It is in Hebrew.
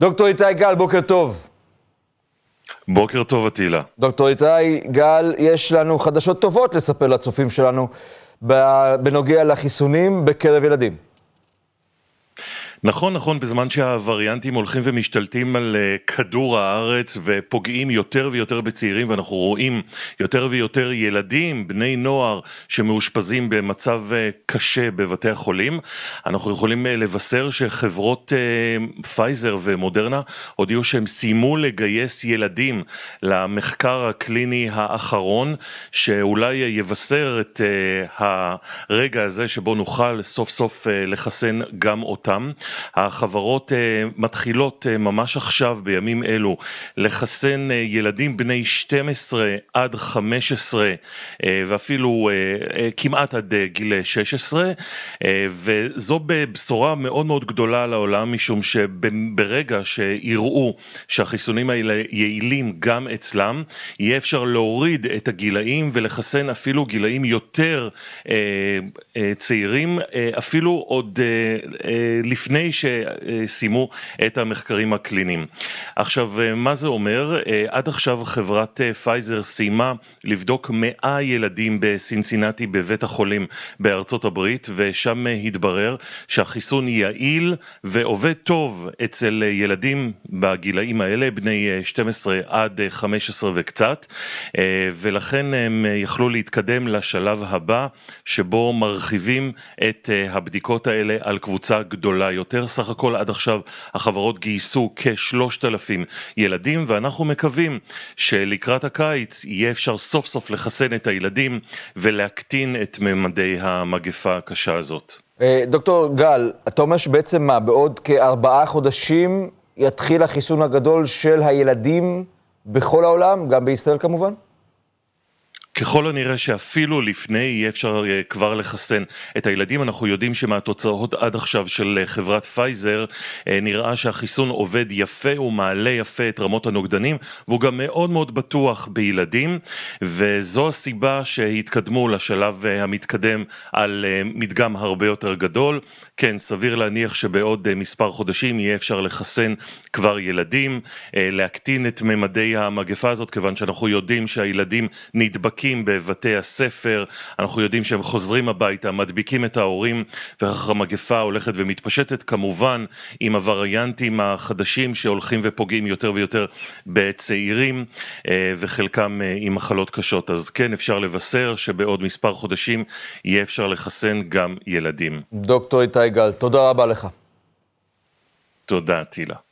דוקטור איתי גל, בוקר טוב. בוקר טוב, עטילה. דוקטור איתי גל, יש לנו חדשות טובות לספר לצופים שלנו בנוגע לחיסונים בקרב ילדים. נכון, נכון, בזמן שהווריאנטים הולכים ומשתלטים על אה, כדור הארץ ופוגעים יותר ויותר בצעירים ואנחנו רואים יותר ויותר ילדים, בני נוער שמאושפזים במצב אה, קשה בבתי החולים, אנחנו יכולים אה, לבשר שחברות פייזר ומודרנה הודיעו שהם סיימו לגייס ילדים למחקר הקליני האחרון, שאולי יבשר את הרגע הזה שבו נוכל סוף סוף לחסן גם אותם. החברות אה, מתחילות אה, ממש עכשיו, בימים אלו, לחסן אה, ילדים בני 12 עד 15 ואפילו כמעט עד גיל 16, וזו בשורה מאוד מאוד גדולה לעולם, משום שברגע שיראו שהחיסונים האלה יעילים גם אצלם, יהיה אפשר להוריד את הגילאים ולחסן אפילו גילאים יותר צעירים, אפילו עוד לפני לפני שסיימו את המחקרים הקליניים. עכשיו, אה, מה זה אומר? אה, עד עכשיו חברת אה, פייזר סיימה לבדוק 100 ילדים בסינסינטי בבית החולים בארצות הברית, ושם התברר שהחיסון יעיל ועובד טוב אצל ילדים בגילאים האלה, בני 12 עד 15 וקצת, ולכן הם יכלו להתקדם לשלב הבא, שבו מרחיבים את הבדיקות האלה על קבוצה גדולה יותר. ביותר, סך הכל עד עכשיו החברות גייסו כ-3,000 ילדים, ואנחנו מקווים שלקראת הקיץ יהיה אפשר סוף סוף לחסן את הילדים ולהקטין את ממדי המגפה הקשה הזאת. אה, דוקטור גל, אתה אומר שבעצם מה, בעוד כארבעה חודשים יתחיל החיסון הגדול של הילדים בכל העולם, גם בישראל כמובן? ככל הנראה שאפילו לפני יהיה אפשר אה, כבר לחסן את הילדים, אנחנו יודעים שמהתוצאות עד עכשיו של אה, חברת פייזר אה, נראה שהחיסון עובד יפה, הוא מעלה יפה את רמות הנוגדנים והוא גם מאוד מאוד בטוח בילדים וזו הסיבה שהתקדמו לשלב המתקדם על מדגם הרבה יותר גדול. כן, סביר להניח שבעוד מספר חודשים יהיה אפשר לחסן כבר ילדים, להקטין את ממדי המגפה הזאת כיוון שאנחנו יודעים שהילדים נדבקים מדביקים בבתי הספר, אנחנו יודעים שהם חוזרים הביתה, מדביקים את ההורים, וכך המגפה הולכת ומתפשטת, כמובן עם הווריאנטים החדשים שהולכים ופוגעים יותר ויותר בצעירים, אה, וחלקם אה, עם מחלות קשות. אז כן, אפשר לבשר שבעוד מספר חודשים יהיה אפשר לחסן גם ילדים. דוקטור איתי גל, תודה רבה לך. תודה, טילה.